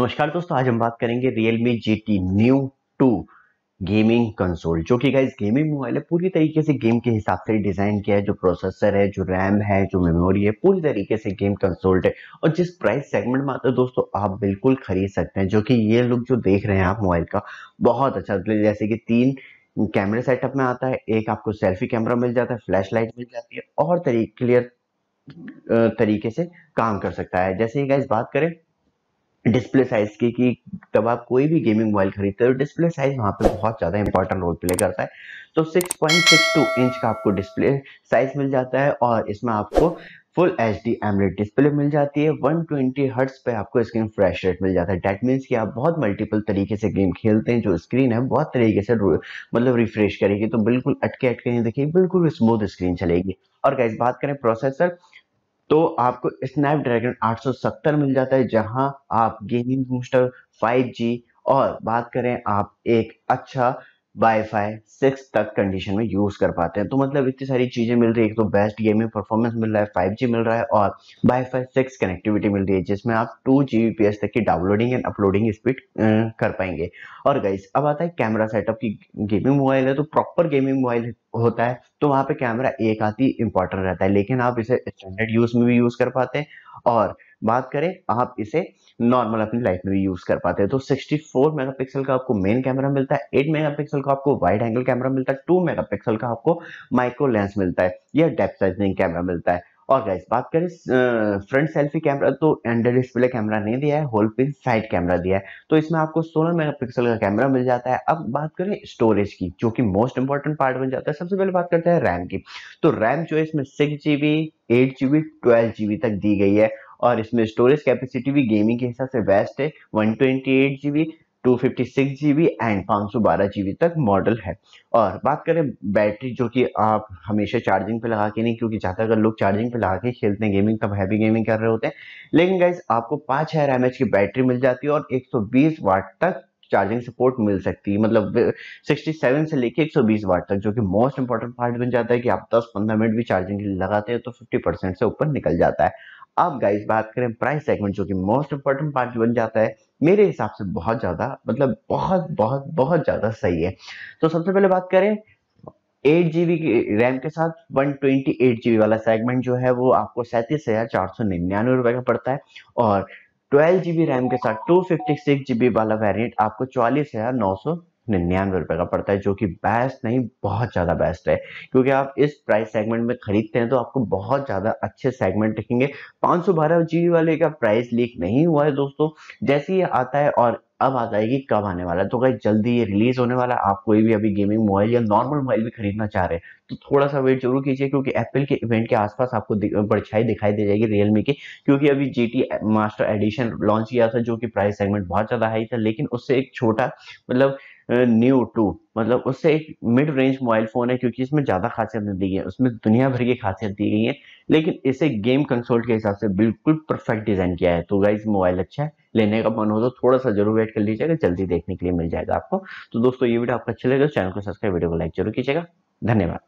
नमस्कार दोस्तों आज हम बात करेंगे Realme GT New 2 gaming console जो कि गाइज गेमिंग मोबाइल है पूरी तरीके से गेम के हिसाब से डिजाइन किया है जो प्रोसेसर है जो रैम है जो मेमोरी है पूरी तरीके से गेम कंसोल्ट है और जिस प्राइस सेगमेंट में आता है दोस्तों आप बिल्कुल खरीद सकते हैं जो कि ये लुक जो देख रहे हैं आप मोबाइल का बहुत अच्छा जैसे कि तीन कैमरे सेटअप में आता है एक आपको सेल्फी कैमरा मिल जाता है फ्लैश लाइट मिल जाती है और क्लियर तरीके से काम कर सकता है जैसे ही गाइज बात करें डिस्प्ले साइज की कि तब आप कोई भी गेमिंग मोबाइल खरीदते हो डिस्प्ले साइज वहां पे बहुत ज़्यादा इंपॉर्टेंट रोल प्ले करता है तो 6.62 इंच का आपको डिस्प्ले साइज मिल जाता है और इसमें आपको full H D AMOLED display मिल जाती है 120 ट्वेंटी हर्ट्स पे आपको स्क्रीन फ्रेश रेट मिल जाता है डैट मीन्स कि आप बहुत मल्टीपल तरीके से गेम खेलते हैं जो स्क्रीन है बहुत तरीके से मतलब रिफ्रेश करेगी तो बिल्कुल अटके अटके नहीं देखिए बिल्कुल स्मूथ स्क्रीन चलेगी और गाइज बात करें प्रोसेसर तो आपको स्नैपड्रैगन 870 मिल जाता है जहां आप गेमिंग बूस्टर 5G और बात करें आप एक अच्छा वाईफाई सिक्स तक कंडीशन में यूज कर पाते हैं तो मतलब इतनी सारी चीजें मिल रही है एक तो बेस्ट गेमिंग परफॉर्मेंस मिल रहा है फाइव जी मिल रहा है और वाईफाई सिक्स कनेक्टिविटी मिल रही है जिसमें आप two G B P S तक की डाउनलोडिंग एंड अपलोडिंग स्पीड कर पाएंगे और गाइस अब आता है कैमरा सेटअप की गेमिंग मोबाइल है तो प्रॉपर गेमिंग मोबाइल होता है तो वहाँ पे कैमरा एक आती इंपॉर्टेंट रहता है लेकिन आप इसे स्टैंडर्ड यूज में भी यूज कर पाते हैं और बात करें आप इसे नॉर्मल अपनी लाइफ में भी यूज कर पाते हैं तो 64 मेगापिक्सल का आपको मेन कैमरा मिलता है 8 मेगापिक्सल का आपको वाइड एंगल कैमरा मिलता है 2 मेगापिक्सल का आपको माइक्रो लेंस मिलता है या डेप्थ साइजिंग कैमरा मिलता है और गैस बात करें फ्रंट सेल्फी कैमरा तो अंडर डिस्प्ले कैमरा नहीं दिया है होल पिन साइड कैमरा दिया है तो इसमें आपको 16 मेगापिक्सल का कैमरा मिल जाता है अब बात करें स्टोरेज की जो कि मोस्ट इंपॉर्टेंट पार्ट बन जाता है सबसे पहले बात करते हैं रैम की तो रैम जो है इसमें six GB eight G B twelve GB तक दी गई है और इसमें स्टोरेज कैपेसिटी भी गेमिंग के हिसाब से बेस्ट है one twenty eight G B two fifty six G B and पाँच सौ बारह जी बी तक मॉडल है और बात करें बैटरी जो कि आप हमेशा चार्जिंग पे लगा के नहीं क्योंकि ज़्यादातर लोग चार्जिंग पे लगा के खेलते हैं गेमिंग तब हैवी गेमिंग कर रहे होते हैं लेकिन गाइज आपको पाँच हज़ार एम की बैटरी मिल जाती है और एक सौ बीस वाट तक चार्जिंग सपोर्ट मिल सकती है मतलब 67 से लेके 120 वाट तक जो कि मोस्ट इंपॉर्टेंट पार्ट बन जाता है कि आप 10-15 मिनट भी चार्जिंग लगाते हैं तो 50 परसेंट से ऊपर निकल जाता है अब गाइस बात करें प्राइस सेगमेंट जो कि मोस्ट इंपॉर्टेंट पार्ट बन जाता है मेरे हिसाब से बहुत ज़्यादा मतलब बहुत बहुत बहुत ज़्यादा सही है तो सबसे पहले बात करें एट जी की रैम के साथ वन ट्वेंटी एट जी वाला सेगमेंट जो है वो आपको सैंतीस हज़ार चार सौ निन्यानवे रुपए का पड़ता है और ट्वेल्व जी रैम के साथ टू फिफ्टी सिक्स जी वाला वेरियंट आपको चौलीस हज़ार नौ सौ निन्यानवे रुपए का पड़ता है जो कि बेस्ट नहीं बहुत ज़्यादा बेस्ट है क्योंकि आप इस प्राइस सेगमेंट में खरीदते हैं तो आपको बहुत ज़्यादा अच्छे सेगमेंट दिखेंगे पांच सौ बारह जीबी वाले का प्राइस लीक नहीं हुआ है दोस्तों जैसे ही आता है और अब आ जाएगी कब आने वाला है तो कहीं जल्दी ये रिलीज होने वाला है आप कोई भी अभी गेमिंग मोबाइल या नॉर्मल मोबाइल भी खरीदना चाह रहे हैं तो थोड़ा सा वेट जरूर कीजिए क्योंकि एप्पल के इवेंट के आसपास आपको परछाई दिखाई दे जाएगी रियलमी की क्योंकि अभी जी मास्टर एडिशन लॉन्च किया था जो कि प्राइस सेगमेंट बहुत ज़्यादा हाई था लेकिन उससे एक छोटा मतलब न्यू टू मतलब उससे एक मिड रेंज मोबाइल फ़ोन है क्योंकि इसमें ज़्यादा खासियत नहीं दी गई है उसमें दुनिया भर की खासियत दी गई है लेकिन इसे गेम कंसोल्ट के हिसाब से बिल्कुल परफेक्ट डिज़ाइन किया है तो गाइज मोबाइल अच्छा है लेने का मन हो तो थोड़ा सा जरूर वेट कर लीजिएगा जल्दी देखने के लिए मिल जाएगा आपको तो दोस्तों ये वीडियो आपको अच्छा लगे तो चैनल को सब्सक्राइब वीडियो को लाइक जरूर कीजिएगा धन्यवाद